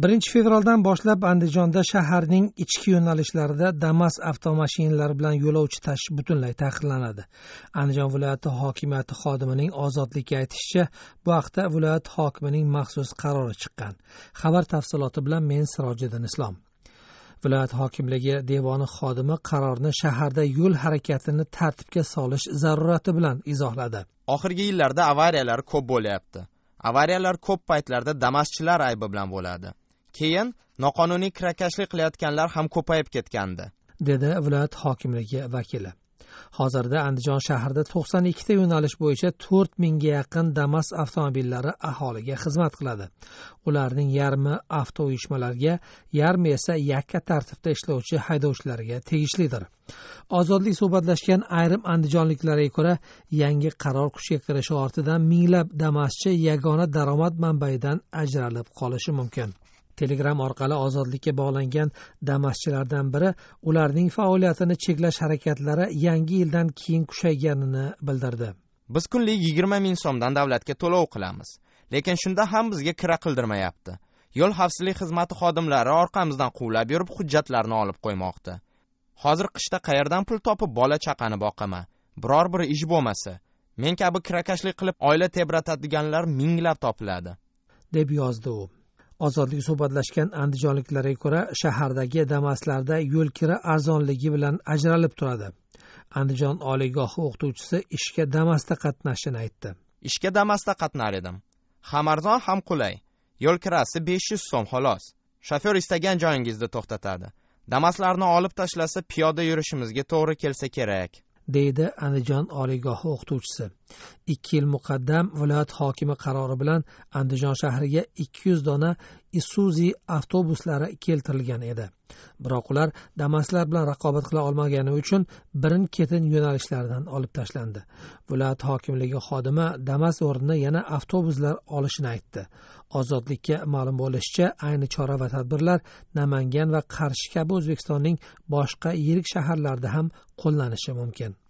birinchi fevraldan boshlab andijonda shaharning ichki yo'nalishlarida damas avtomashinalari bilan yo'lovchi tashish butunlay taqiqlanadi andijon viloyati hokimiyati xodimining ozodlikka aytishicha bu haqda viloyat hokimining maxsus qarori chiqqan xabar tafsiloti bilan men sirojiddin islom viloyat hokimligi devoni xodimi qarorni shaharda yo'l harakatini tartibga solish zarurati bilan izohladi oxirgi yillarda avariyalar ko'p bo'lyapti avariyalar ko'p paytlarda damaschilar aybi bilan bo'ladi keyin noqonuniy kirakashlik qilayotganlar ham ko'payib ketgandi dedi viloyat hokimligi vakili hozirda andijon shahrida to'qson ikkita yo'nalish bo'yicha to'rt mingga yaqin damas avtomobillari aholiga xizmat qiladi ularning yarmi avto uyushmalarga yarmi esa yakka tartibda ishlovchi haydovchilarga tegishlidir ozodlik suhbatlashgan ayrim andijonliklarga ko'ra yangi qaror kuchga kirishi ortidan minglab damaschi yagona daromad manbaidan ajralib qolishi mumkin telegram orqali ozodlikka bog'langan damashchilardan biri ularning faoliyatini cheklash harakatlari yangi yildan keyin kuchayganini bildirdi biz kunlik yigirma ming so'mdan davlatga to'lov qilamiz lekin shunda ham bizga kira qildirmayapti yo'l xavfsizlik xizmati xodimlari orqamizdan quvlab yurib hujjatlarni olib qo'ymoqda hozir qishda qayerdan pul topib bola chaqani boqaman biror bir ish bo'lmasa men kabi kirakashlik qilib oila tebratadiganlar minglab topiladi deb yozdi u ozodlik suhbatlashgan andijonliklarga ko'ra shahardagi damaslarda yo'l kiri arzonligi bilan ajralib turadi andijon oliygohi o'qituvchisi ishga damasda qatnashishini aytdi ishga damasda qatnar edim ham arzon ham qulay yo'l kirasi besh yuz so'm xolos shofyor istagan joyingizda to'xtatadi damaslarni olib tashlasa piyoda yurishimizga to'g'ri kelsa kerak deydi andijon oliygohi o'qituvchisi ikki yil muqaddam viloyat hokimi qarori bilan andijon shahriga ikki yuz dona isuzi avtobuslari keltirilgan edi biroq ular damaslar bilan raqobat qila olmagani uchun birin ketin yo'nalishlaridan olib tashlandi viloyat hokimligi xodimi damas o'rnini yana avtobuslar olishini aytdi ozodlikka ma'lum bo'lishicha ayni chora va tadbirlar namangan va qarshi kabi o'zbekistonning boshqa yirik shaharlarida ham qo'llanishi mumkin